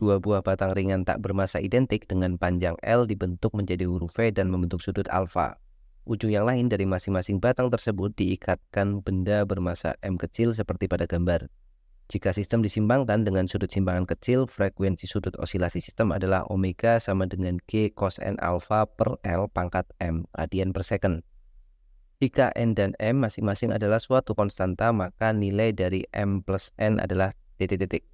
Dua buah batang ringan tak bermasa identik dengan panjang L dibentuk menjadi huruf V dan membentuk sudut alfa. Ujung yang lain dari masing-masing batang tersebut diikatkan benda bermasa M kecil seperti pada gambar. Jika sistem disimbangkan dengan sudut simbangan kecil, frekuensi sudut osilasi sistem adalah omega sama dengan G cos N alfa per L pangkat M radian per second. Jika N dan M masing-masing adalah suatu konstanta, maka nilai dari M plus N adalah titik-titik.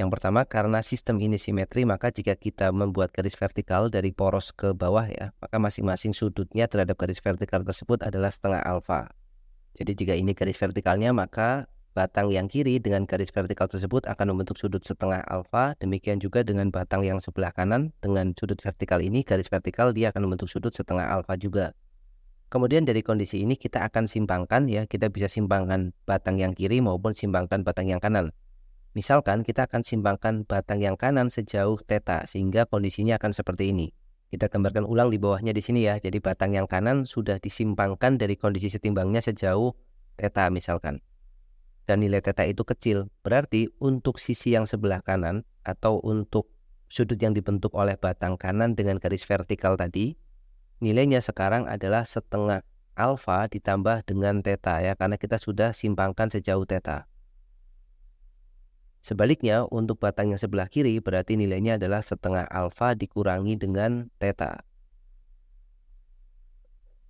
Yang pertama karena sistem ini simetri maka jika kita membuat garis vertikal dari poros ke bawah ya maka masing-masing sudutnya terhadap garis vertikal tersebut adalah setengah alfa. Jadi jika ini garis vertikalnya maka batang yang kiri dengan garis vertikal tersebut akan membentuk sudut setengah alfa. Demikian juga dengan batang yang sebelah kanan dengan sudut vertikal ini garis vertikal dia akan membentuk sudut setengah alfa juga. Kemudian dari kondisi ini kita akan simpangkan ya kita bisa simpangkan batang yang kiri maupun simpangkan batang yang kanan. Misalkan kita akan simbangkan batang yang kanan sejauh teta sehingga kondisinya akan seperti ini. Kita gambarkan ulang di bawahnya di sini ya. Jadi batang yang kanan sudah disimpangkan dari kondisi setimbangnya sejauh teta misalkan. Dan nilai teta itu kecil. Berarti untuk sisi yang sebelah kanan atau untuk sudut yang dibentuk oleh batang kanan dengan garis vertikal tadi, nilainya sekarang adalah setengah alfa ditambah dengan teta ya karena kita sudah simpangkan sejauh teta. Sebaliknya, untuk batang yang sebelah kiri berarti nilainya adalah setengah alfa dikurangi dengan theta.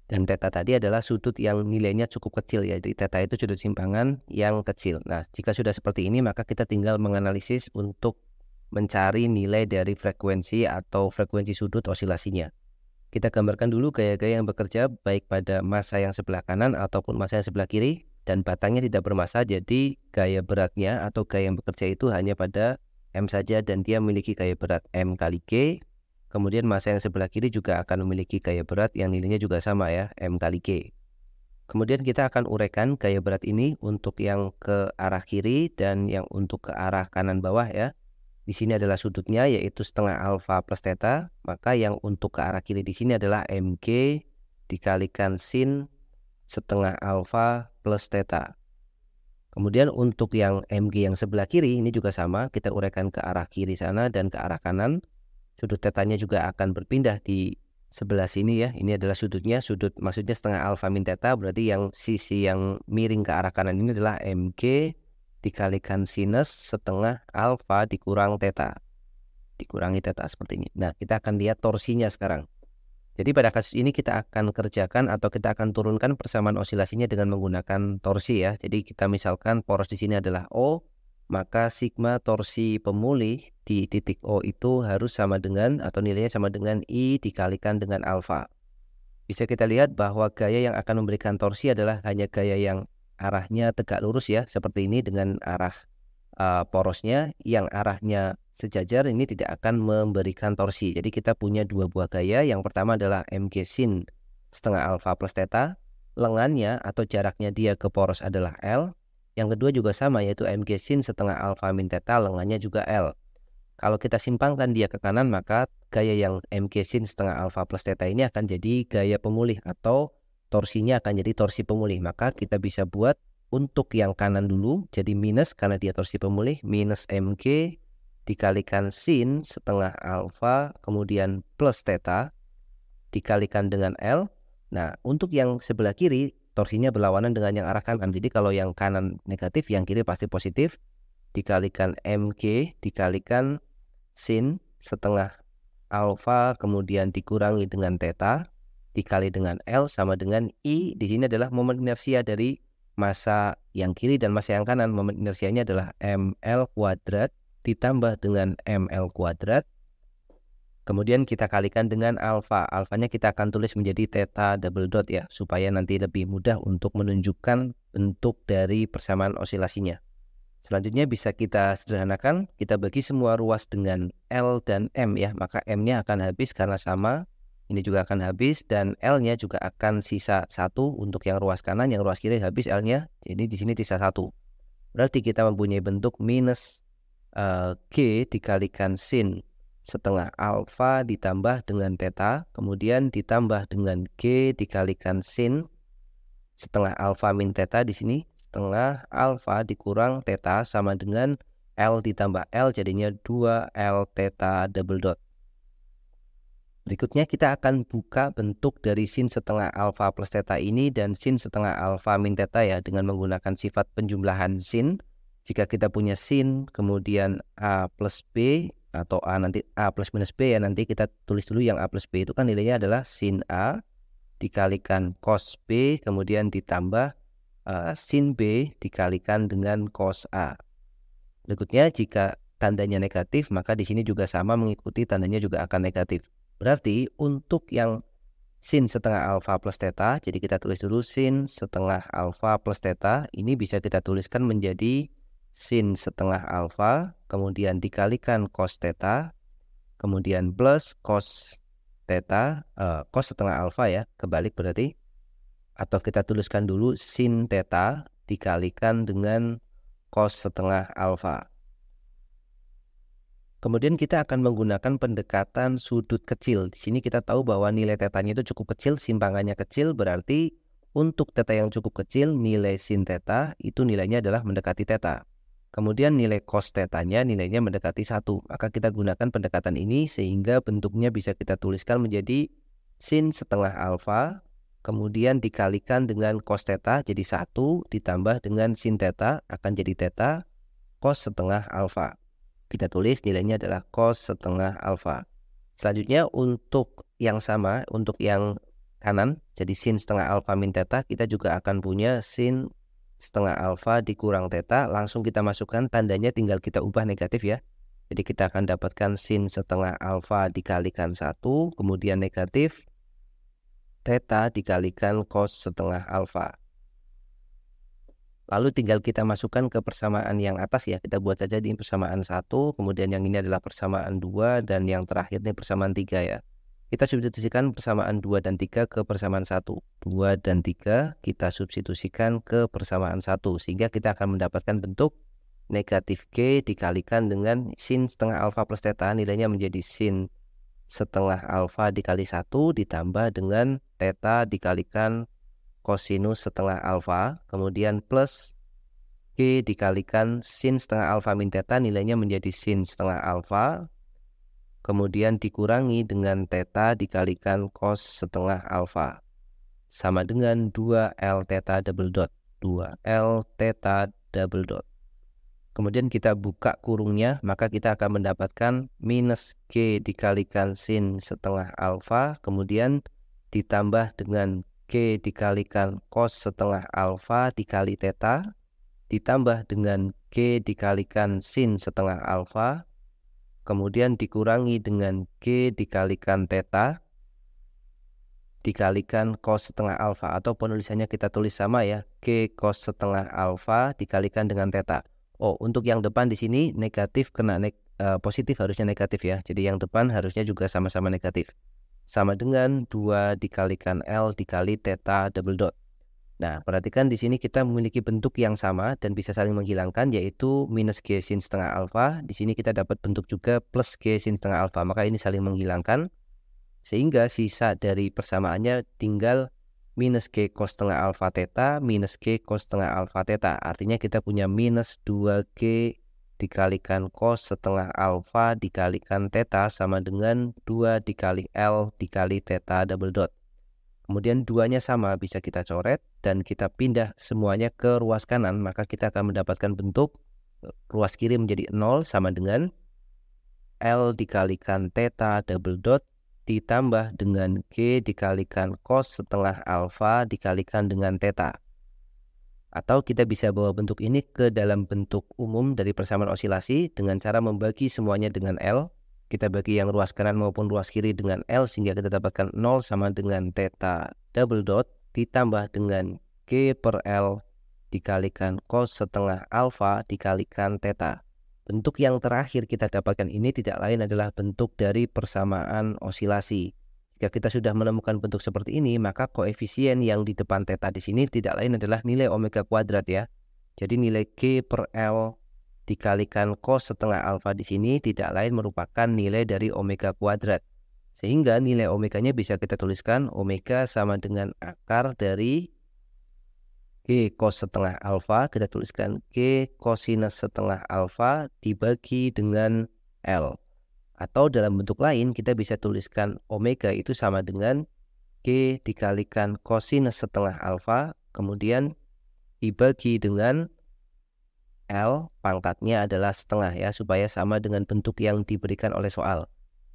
Dan theta tadi adalah sudut yang nilainya cukup kecil ya. Jadi theta itu sudut simpangan yang kecil. Nah, jika sudah seperti ini maka kita tinggal menganalisis untuk mencari nilai dari frekuensi atau frekuensi sudut osilasinya. Kita gambarkan dulu gaya-gaya yang bekerja baik pada masa yang sebelah kanan ataupun masa yang sebelah kiri dan batangnya tidak bermasalah jadi gaya beratnya atau gaya yang bekerja itu hanya pada M saja dan dia memiliki gaya berat M kali G kemudian masa yang sebelah kiri juga akan memiliki gaya berat yang nilainya juga sama ya M kali G kemudian kita akan uraikan gaya berat ini untuk yang ke arah kiri dan yang untuk ke arah kanan bawah ya di sini adalah sudutnya yaitu setengah alfa plus theta maka yang untuk ke arah kiri di sini adalah mg dikalikan sin setengah alfa plus theta. Kemudian untuk yang MG yang sebelah kiri ini juga sama, kita uraikan ke arah kiri sana dan ke arah kanan. Sudut tetanya juga akan berpindah di sebelah sini ya. Ini adalah sudutnya, sudut maksudnya setengah alfa min teta berarti yang sisi yang miring ke arah kanan ini adalah MG dikalikan sinus setengah alfa dikurang teta. Dikurangi teta seperti ini. Nah, kita akan lihat torsinya sekarang. Jadi pada kasus ini kita akan kerjakan atau kita akan turunkan persamaan osilasinya dengan menggunakan torsi ya. Jadi kita misalkan poros di sini adalah O, maka sigma torsi pemulih di titik O itu harus sama dengan atau nilainya sama dengan I dikalikan dengan alfa. Bisa kita lihat bahwa gaya yang akan memberikan torsi adalah hanya gaya yang arahnya tegak lurus ya, seperti ini dengan arah uh, porosnya yang arahnya sejajar ini tidak akan memberikan torsi. Jadi kita punya dua buah gaya. Yang pertama adalah MG sin setengah alfa plus theta. Lengannya atau jaraknya dia ke poros adalah L. Yang kedua juga sama yaitu MG sin setengah alfa min theta lengannya juga L. Kalau kita simpangkan dia ke kanan maka gaya yang MG sin setengah alfa plus theta ini akan jadi gaya pemulih atau torsinya akan jadi torsi pemulih. Maka kita bisa buat untuk yang kanan dulu jadi minus karena dia torsi pemulih minus MG dikalikan sin setengah alfa kemudian plus theta dikalikan dengan L. Nah, untuk yang sebelah kiri torsinya berlawanan dengan yang arah kanan. Jadi kalau yang kanan negatif, yang kiri pasti positif. Dikalikan MG dikalikan sin setengah alfa kemudian dikurangi dengan theta dikali dengan L sama dengan I. Di sini adalah momen inersia dari massa yang kiri dan massa yang kanan. Momen inersianya adalah ML kuadrat ditambah dengan ML kuadrat. Kemudian kita kalikan dengan alfa. Alfanya kita akan tulis menjadi theta double dot ya, supaya nanti lebih mudah untuk menunjukkan bentuk dari persamaan osilasinya. Selanjutnya bisa kita sederhanakan, kita bagi semua ruas dengan L dan M ya, maka M-nya akan habis karena sama, ini juga akan habis dan L-nya juga akan sisa satu untuk yang ruas kanan, yang ruas kiri habis L-nya, jadi di sini sisa satu. Berarti kita mempunyai bentuk minus uh, eh, G dikalikan sin setengah alfa ditambah dengan theta, kemudian ditambah dengan G dikalikan sin setengah alfa min theta di sini setengah alfa dikurang theta sama dengan L ditambah L jadinya 2L theta double dot. Berikutnya kita akan buka bentuk dari sin setengah alfa plus theta ini dan sin setengah alfa min theta ya dengan menggunakan sifat penjumlahan sin jika kita punya sin kemudian A plus B atau A nanti A plus minus B ya nanti kita tulis dulu yang A plus B itu kan nilainya adalah sin A dikalikan cos B kemudian ditambah uh, sin B dikalikan dengan cos A. Berikutnya jika tandanya negatif maka di sini juga sama mengikuti tandanya juga akan negatif. Berarti untuk yang sin setengah alfa plus theta, jadi kita tulis dulu sin setengah alfa plus theta, ini bisa kita tuliskan menjadi sin setengah alfa, kemudian dikalikan cos theta, kemudian plus cos theta, uh, cos setengah alfa ya, kebalik berarti. Atau kita tuliskan dulu sin theta dikalikan dengan cos setengah alfa. Kemudian kita akan menggunakan pendekatan sudut kecil. Di sini kita tahu bahwa nilai tetanya itu cukup kecil, simpangannya kecil, berarti untuk teta yang cukup kecil, nilai sin teta itu nilainya adalah mendekati teta. Kemudian nilai cos tetanya nilainya mendekati satu. Maka kita gunakan pendekatan ini sehingga bentuknya bisa kita tuliskan menjadi sin setengah alfa kemudian dikalikan dengan cos theta jadi satu ditambah dengan sin theta akan jadi theta cos setengah alfa. Kita tulis nilainya adalah cos setengah alfa. Selanjutnya untuk yang sama untuk yang kanan jadi sin setengah alfa min teta kita juga akan punya sin setengah alfa dikurang theta langsung kita masukkan tandanya tinggal kita ubah negatif ya jadi kita akan dapatkan sin setengah alfa dikalikan satu kemudian negatif theta dikalikan cos setengah alfa lalu tinggal kita masukkan ke persamaan yang atas ya kita buat saja di persamaan satu kemudian yang ini adalah persamaan dua dan yang terakhir ini persamaan tiga ya kita substitusikan persamaan 2 dan 3 ke persamaan 1. 2 dan 3 kita substitusikan ke persamaan 1 sehingga kita akan mendapatkan bentuk negatif G dikalikan dengan sin setengah alfa plus theta nilainya menjadi sin setengah alfa dikali 1 ditambah dengan theta dikalikan kosinus setengah alfa kemudian plus G dikalikan sin setengah alfa min theta nilainya menjadi sin setengah alfa kemudian dikurangi dengan teta dikalikan cos setengah alfa sama dengan 2L teta double dot 2L teta double dot kemudian kita buka kurungnya maka kita akan mendapatkan minus G dikalikan sin setengah alfa kemudian ditambah dengan G dikalikan cos setengah alfa dikali teta ditambah dengan G dikalikan sin setengah alfa kemudian dikurangi dengan G dikalikan theta dikalikan cos setengah alfa atau penulisannya kita tulis sama ya G cos setengah alfa dikalikan dengan theta Oh untuk yang depan di sini negatif kena ne eh, positif harusnya negatif ya jadi yang depan harusnya juga sama-sama negatif sama dengan 2 dikalikan L dikali theta double dot Nah, perhatikan di sini kita memiliki bentuk yang sama dan bisa saling menghilangkan yaitu minus G sin setengah alfa. Di sini kita dapat bentuk juga plus G sin setengah alfa. Maka ini saling menghilangkan sehingga sisa dari persamaannya tinggal minus G cos setengah alfa theta minus G cos setengah alfa theta. Artinya kita punya minus 2G dikalikan cos setengah alfa dikalikan theta sama dengan 2 dikali L dikali theta double dot. Kemudian duanya sama bisa kita coret dan kita pindah semuanya ke ruas kanan maka kita akan mendapatkan bentuk e, ruas kiri menjadi 0 sama dengan L dikalikan theta double dot ditambah dengan G dikalikan cos setelah alfa dikalikan dengan theta. Atau kita bisa bawa bentuk ini ke dalam bentuk umum dari persamaan osilasi dengan cara membagi semuanya dengan L kita bagi yang ruas kanan maupun ruas kiri dengan L sehingga kita dapatkan 0 sama dengan theta double dot ditambah dengan G per L dikalikan cos setengah alfa dikalikan theta. Bentuk yang terakhir kita dapatkan ini tidak lain adalah bentuk dari persamaan osilasi. Jika kita sudah menemukan bentuk seperti ini, maka koefisien yang di depan theta di sini tidak lain adalah nilai omega kuadrat ya. Jadi nilai G per L dikalikan cos setengah alfa di sini tidak lain merupakan nilai dari omega kuadrat. Sehingga nilai omeganya bisa kita tuliskan omega sama dengan akar dari G cos setengah alfa. Kita tuliskan G cosinus setengah alfa dibagi dengan L. Atau dalam bentuk lain kita bisa tuliskan omega itu sama dengan G dikalikan cosinus setengah alfa kemudian dibagi dengan L pangkatnya adalah setengah ya supaya sama dengan bentuk yang diberikan oleh soal.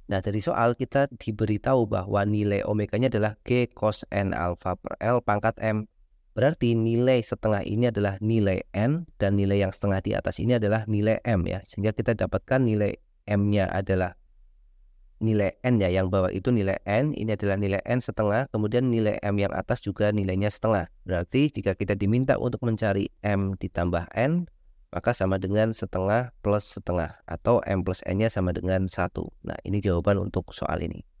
Nah dari soal kita diberitahu bahwa nilai omeganya adalah G cos N alpha per L pangkat M. Berarti nilai setengah ini adalah nilai N dan nilai yang setengah di atas ini adalah nilai M ya. Sehingga kita dapatkan nilai M-nya adalah nilai n ya yang bawah itu nilai n ini adalah nilai n setengah kemudian nilai m yang atas juga nilainya setengah berarti jika kita diminta untuk mencari m ditambah n maka sama dengan setengah plus setengah atau M plus N-nya sama dengan satu. Nah ini jawaban untuk soal ini.